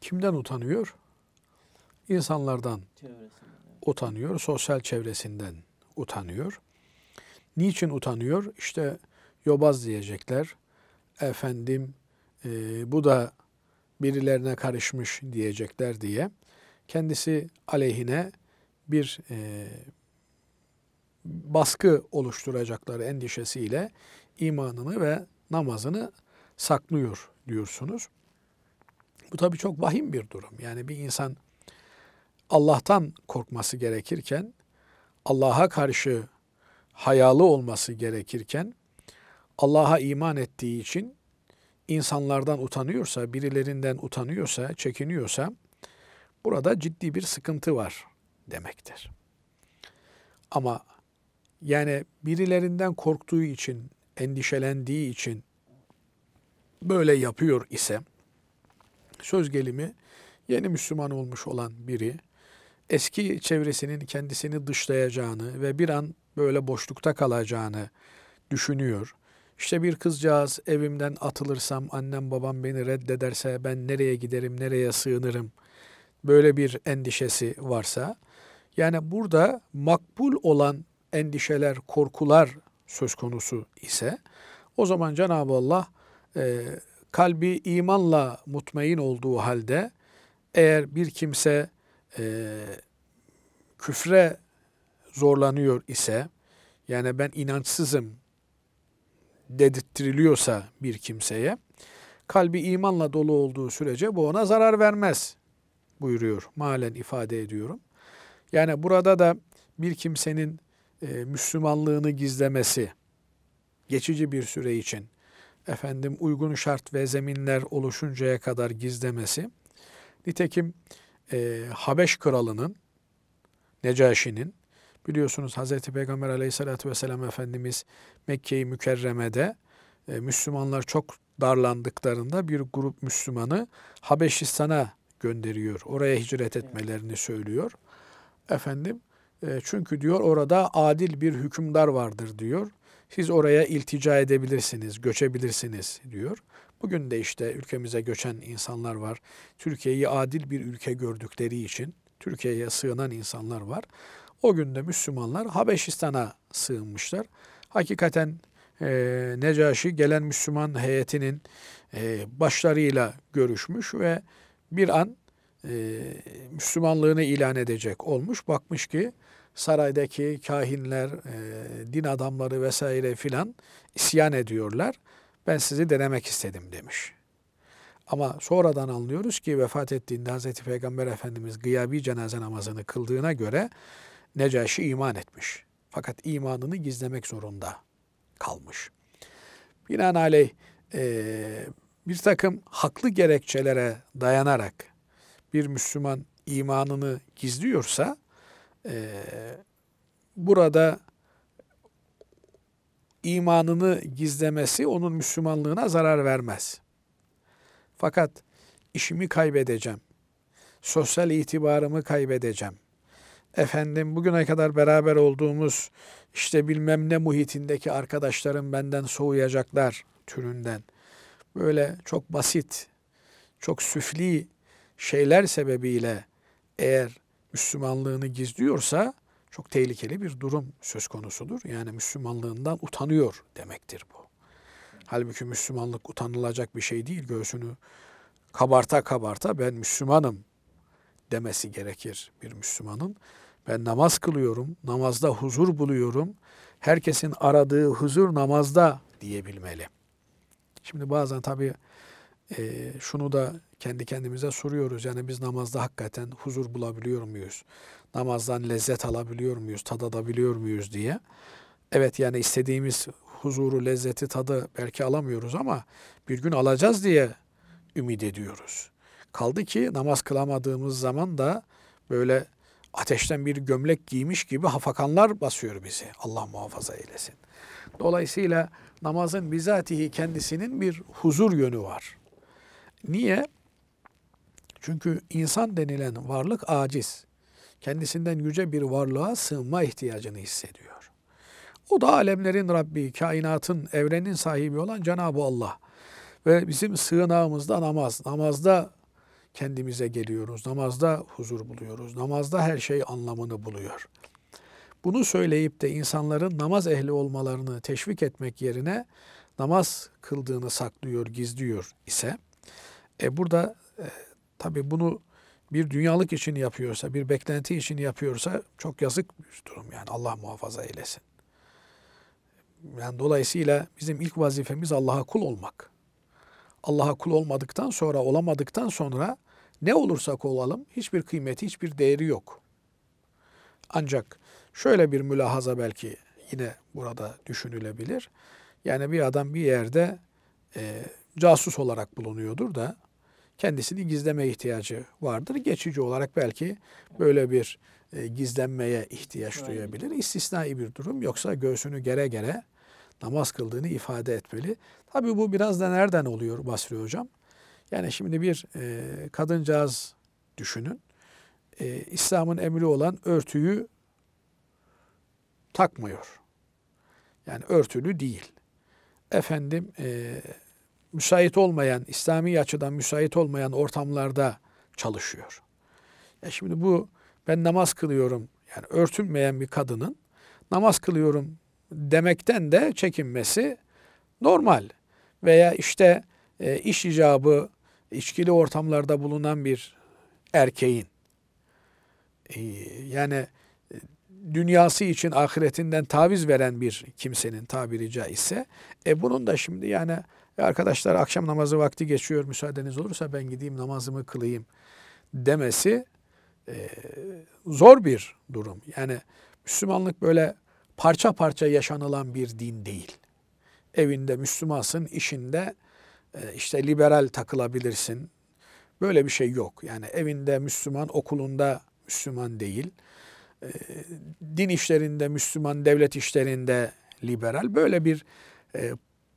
Kimden utanıyor? İnsanlardan Çevresinden. utanıyor, sosyal çevresinden utanıyor. Niçin utanıyor? İşte yobaz diyecekler. Efendim e, bu da birilerine karışmış diyecekler diye kendisi aleyhine bir e, baskı oluşturacakları endişesiyle imanını ve namazını saklıyor diyorsunuz. Bu tabii çok vahim bir durum. Yani bir insan Allah'tan korkması gerekirken, Allah'a karşı hayalı olması gerekirken, Allah'a iman ettiği için insanlardan utanıyorsa, birilerinden utanıyorsa, çekiniyorsa burada ciddi bir sıkıntı var demektir. Ama yani birilerinden korktuğu için, endişelendiği için böyle yapıyor ise söz gelimi yeni Müslüman olmuş olan biri eski çevresinin kendisini dışlayacağını ve bir an böyle boşlukta kalacağını düşünüyor. İşte bir kızcağız evimden atılırsam annem babam beni reddederse ben nereye giderim, nereye sığınırım böyle bir endişesi varsa yani burada makbul olan endişeler, korkular söz konusu ise o zaman Cenab-ı Allah e, kalbi imanla mutmain olduğu halde eğer bir kimse e, küfre zorlanıyor ise yani ben inançsızım dedirttiriliyorsa bir kimseye kalbi imanla dolu olduğu sürece bu ona zarar vermez buyuruyor. Malen ifade ediyorum. Yani burada da bir kimsenin e, Müslümanlığını gizlemesi geçici bir süre için efendim uygun şart ve zeminler oluşuncaya kadar gizlemesi. Nitekim e, Habeş kralının, Necaşi'nin, biliyorsunuz Hazreti Peygamber aleyhissalatü vesselam Efendimiz Mekke-i Mükerreme'de e, Müslümanlar çok darlandıklarında bir grup Müslümanı Habeşistan'a gönderiyor. Oraya hicret etmelerini söylüyor. Efendim e, çünkü diyor orada adil bir hükümdar vardır diyor. Siz oraya iltica edebilirsiniz, göçebilirsiniz diyor. Bugün de işte ülkemize göçen insanlar var. Türkiye'yi adil bir ülke gördükleri için Türkiye'ye sığınan insanlar var. O günde Müslümanlar Habeşistan'a sığınmışlar. Hakikaten e, Necaşi gelen Müslüman heyetinin e, başlarıyla görüşmüş ve bir an e, Müslümanlığını ilan edecek olmuş. Bakmış ki saraydaki kahinler, e, din adamları vesaire filan isyan ediyorlar. Ben sizi denemek istedim demiş. Ama sonradan anlıyoruz ki vefat ettiğinde Hazreti Peygamber Efendimiz gıyabi cenaze namazını kıldığına göre Necaşi iman etmiş. Fakat imanını gizlemek zorunda kalmış. Binaenaleyh e, bir takım haklı gerekçelere dayanarak bir Müslüman imanını gizliyorsa e, burada imanını gizlemesi onun Müslümanlığına zarar vermez. Fakat işimi kaybedeceğim, sosyal itibarımı kaybedeceğim, efendim bugüne kadar beraber olduğumuz işte bilmem ne muhitindeki arkadaşlarım benden soğuyacaklar türünden böyle çok basit, çok süfli şeyler sebebiyle eğer Müslümanlığını gizliyorsa çok tehlikeli bir durum söz konusudur. Yani Müslümanlığından utanıyor demektir bu. Halbuki Müslümanlık utanılacak bir şey değil. Göğsünü kabarta kabarta ben Müslümanım demesi gerekir bir Müslümanın. Ben namaz kılıyorum, namazda huzur buluyorum. Herkesin aradığı huzur namazda diyebilmeli. Şimdi bazen tabii e, şunu da kendi kendimize soruyoruz. Yani biz namazda hakikaten huzur bulabiliyor muyuz? Namazdan lezzet alabiliyor muyuz? Tadadabiliyor muyuz diye. Evet yani istediğimiz huzuru, lezzeti, tadı belki alamıyoruz ama bir gün alacağız diye ümit ediyoruz. Kaldı ki namaz kılamadığımız zaman da böyle ateşten bir gömlek giymiş gibi hafakanlar basıyor bizi. Allah muhafaza eylesin. Dolayısıyla namazın bizatihi kendisinin bir huzur yönü var. Niye? Çünkü insan denilen varlık aciz. Kendisinden yüce bir varlığa sığınma ihtiyacını hissediyor. O da alemlerin Rabbi, kainatın, evrenin sahibi olan Cenab-ı Allah. Ve bizim sığınağımız da namaz. Namazda kendimize geliyoruz. Namazda huzur buluyoruz. Namazda her şey anlamını buluyor. Bunu söyleyip de insanların namaz ehli olmalarını teşvik etmek yerine namaz kıldığını saklıyor, gizliyor ise e, burada e, Tabi bunu bir dünyalık için yapıyorsa, bir beklenti için yapıyorsa çok yazık bir durum yani Allah muhafaza eylesin. Yani dolayısıyla bizim ilk vazifemiz Allah'a kul olmak. Allah'a kul olmadıktan sonra, olamadıktan sonra ne olursak olalım hiçbir kıymeti, hiçbir değeri yok. Ancak şöyle bir mülahaza belki yine burada düşünülebilir. Yani bir adam bir yerde e, casus olarak bulunuyordur da kendisini gizleme ihtiyacı vardır. Geçici olarak belki böyle bir e, gizlenmeye ihtiyaç evet. duyabilir. İstisnai bir durum yoksa göğsünü gere gere namaz kıldığını ifade etmeli. Tabii bu biraz da nereden oluyor Basri Hocam? Yani şimdi bir e, kadıncağız düşünün. E, İslam'ın emri olan örtüyü takmıyor. Yani örtülü değil. Efendim e, müsait olmayan, İslami açıdan müsait olmayan ortamlarda çalışıyor. Ya şimdi bu ben namaz kılıyorum yani örtünmeyen bir kadının namaz kılıyorum demekten de çekinmesi normal. Veya işte e, iş icabı içkili ortamlarda bulunan bir erkeğin e, yani dünyası için ahiretinden taviz veren bir kimsenin tabiri caizse e bunun da şimdi yani arkadaşlar akşam namazı vakti geçiyor müsaadeniz olursa ben gideyim namazımı kılayım demesi e, zor bir durum. Yani Müslümanlık böyle parça parça yaşanılan bir din değil. Evinde Müslümansın, işinde e, işte liberal takılabilirsin. Böyle bir şey yok. Yani evinde Müslüman, okulunda Müslüman değil din işlerinde, Müslüman devlet işlerinde liberal. Böyle bir e,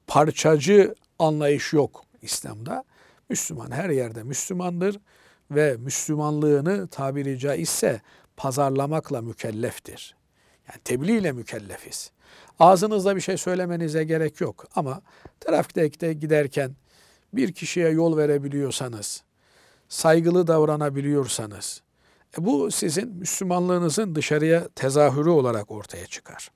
parçacı anlayış yok İslam'da. Müslüman her yerde Müslümandır ve Müslümanlığını tabiri caizse pazarlamakla mükelleftir. Yani tebliğ ile mükellefiz. Ağzınızda bir şey söylemenize gerek yok ama trafikte giderken bir kişiye yol verebiliyorsanız, saygılı davranabiliyorsanız, bu sizin Müslümanlığınızın dışarıya tezahürü olarak ortaya çıkar.